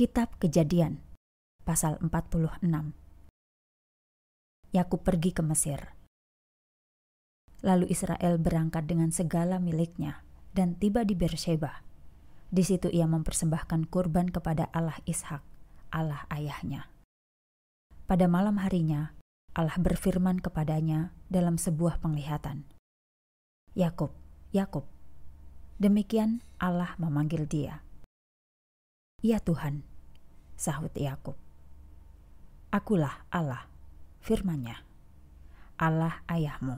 Kitab Kejadian pasal 46. Yakub pergi ke Mesir. Lalu Israel berangkat dengan segala miliknya dan tiba di Beersheba. Di situ ia mempersembahkan kurban kepada Allah Ishak, Allah ayahnya. Pada malam harinya, Allah berfirman kepadanya dalam sebuah penglihatan. Yakub, Yakub. Demikian Allah memanggil dia. Ya Tuhan, sahut Yakub. Akulah Allah, firmannya. Allah ayahmu.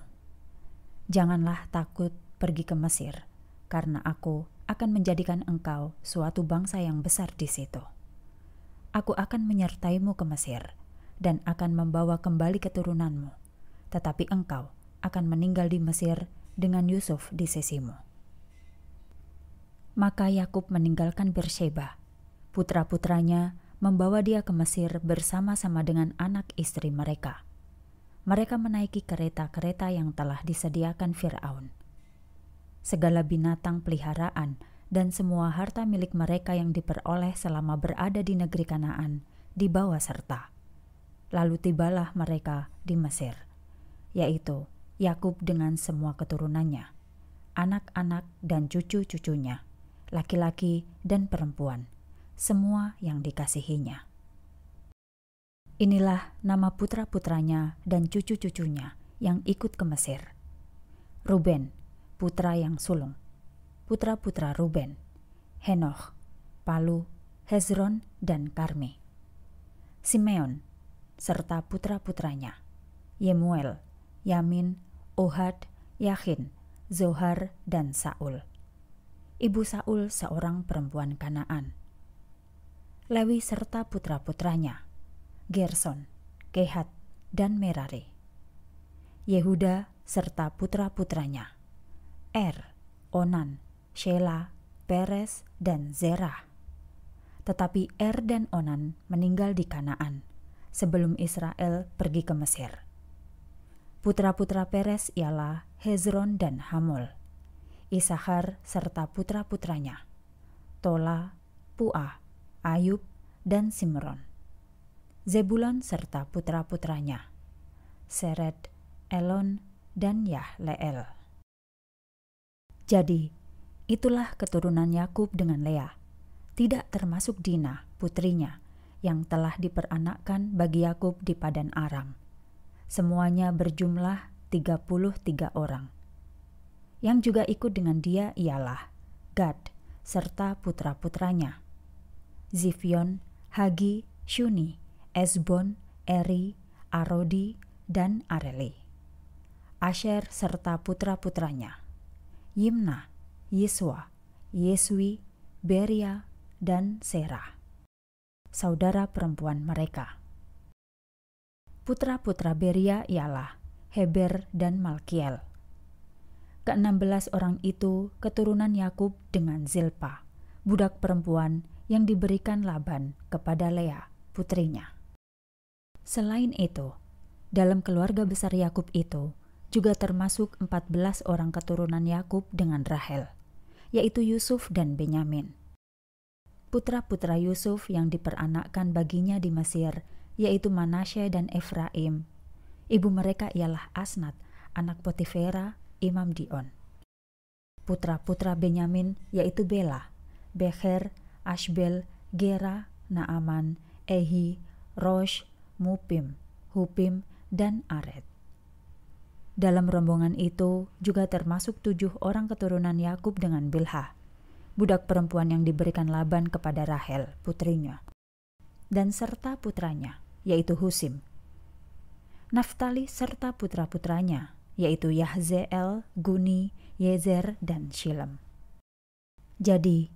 Janganlah takut pergi ke Mesir, karena aku akan menjadikan engkau suatu bangsa yang besar di situ. Aku akan menyertaimu ke Mesir dan akan membawa kembali keturunanmu, tetapi engkau akan meninggal di Mesir dengan Yusuf di sisimu. Maka Yakub meninggalkan Bersheba, putra-putranya membawa dia ke Mesir bersama-sama dengan anak istri mereka. Mereka menaiki kereta-kereta yang telah disediakan Firaun. Segala binatang peliharaan dan semua harta milik mereka yang diperoleh selama berada di negeri Kanaan dibawa serta. Lalu tibalah mereka di Mesir, yaitu Yakub dengan semua keturunannya, anak-anak dan cucu-cucunya, laki-laki dan perempuan semua yang dikasihinya. Inilah nama putra-putranya dan cucu-cucunya yang ikut ke Mesir. Ruben, putra yang sulung. Putra-putra Ruben, Henoch, Palu, Hezron, dan Karmi. Simeon, serta putra-putranya. Yemuel, Yamin, Ohad, Yahin, Zohar, dan Saul. Ibu Saul seorang perempuan Kanaan. Lewi serta putra-putranya, Gerson, Kehat, dan Merari. Yehuda serta putra-putranya, Er, Onan, Shela, Peres, dan Zerah. Tetapi Er dan Onan meninggal di Kanaan sebelum Israel pergi ke Mesir. Putra-putra Peres ialah Hezron dan Hamul, Isahar serta putra-putranya, Tola, Puah, Ayub, dan Simron. Zebulon serta putra-putranya, Seret, Elon, dan Yahleel. Jadi, itulah keturunan Yakub dengan Lea, tidak termasuk Dina, putrinya, yang telah diperanakkan bagi Yakub di Padan Aram. Semuanya berjumlah 33 orang. Yang juga ikut dengan dia ialah Gad serta putra-putranya Zivion, Hagi, Shuni, Esbon, Eri, Arodi, dan Areli. Asher serta putra-putranya, Yimna, Yiswa, Yeswi, Beria, dan Serah. Saudara perempuan mereka. Putra-putra Beria ialah Heber dan Malkiel. Keenam belas orang itu keturunan Yakub dengan Zilpa, budak perempuan yang diberikan Laban kepada Lea, putrinya. Selain itu, dalam keluarga besar Yakub itu juga termasuk 14 orang keturunan Yakub dengan Rahel, yaitu Yusuf dan Benyamin. Putra-putra Yusuf yang diperanakkan baginya di Mesir, yaitu Manasye dan Efraim. Ibu mereka ialah Asnat, anak Potifera, Imam Dion. Putra-putra Benyamin yaitu Bela, Becher, Ashbel, Gera, Naaman, Ehi, Rosh, Mupim, Hupim, dan Aret. Dalam rombongan itu juga termasuk tujuh orang keturunan Yakub dengan Bilha, budak perempuan yang diberikan Laban kepada Rahel, putrinya, dan serta putranya, yaitu Husim. Naftali serta putra-putranya, yaitu Yahzeel, Guni, Yezer, dan Shilem. Jadi,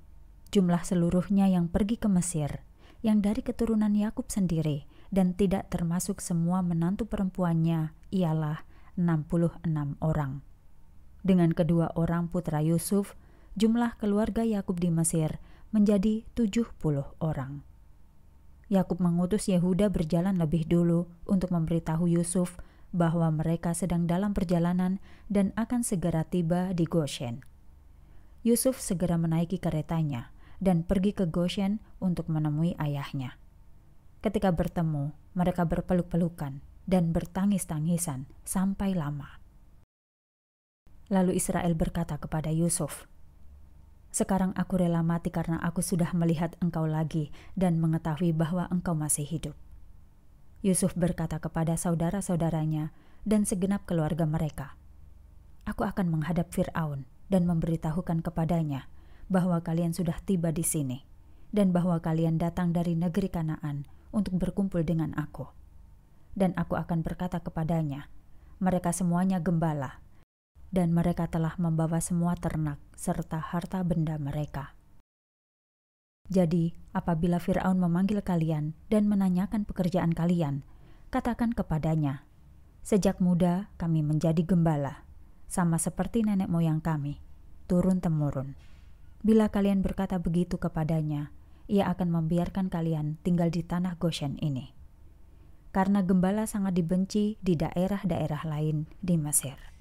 jumlah seluruhnya yang pergi ke Mesir, yang dari keturunan Yakub sendiri dan tidak termasuk semua menantu perempuannya ialah 66 orang. Dengan kedua orang putra Yusuf, jumlah keluarga Yakub di Mesir menjadi 70 orang. Yakub mengutus Yehuda berjalan lebih dulu untuk memberitahu Yusuf bahwa mereka sedang dalam perjalanan dan akan segera tiba di Goshen. Yusuf segera menaiki keretanya dan pergi ke Goshen untuk menemui ayahnya. Ketika bertemu, mereka berpeluk-pelukan dan bertangis-tangisan sampai lama. Lalu Israel berkata kepada Yusuf, "Sekarang aku rela mati karena aku sudah melihat engkau lagi dan mengetahui bahwa engkau masih hidup." Yusuf berkata kepada saudara-saudaranya dan segenap keluarga mereka, "Aku akan menghadap Firaun dan memberitahukan kepadanya bahwa kalian sudah tiba di sini dan bahwa kalian datang dari negeri Kanaan untuk berkumpul dengan aku. Dan aku akan berkata kepadanya, mereka semuanya gembala, dan mereka telah membawa semua ternak serta harta benda mereka. Jadi, apabila Firaun memanggil kalian dan menanyakan pekerjaan kalian, katakan kepadanya, "Sejak muda kami menjadi gembala, sama seperti nenek moyang kami, turun-temurun." Bila kalian berkata begitu kepadanya, ia akan membiarkan kalian tinggal di tanah Goshen ini. Karena gembala sangat dibenci di daerah-daerah lain di Mesir.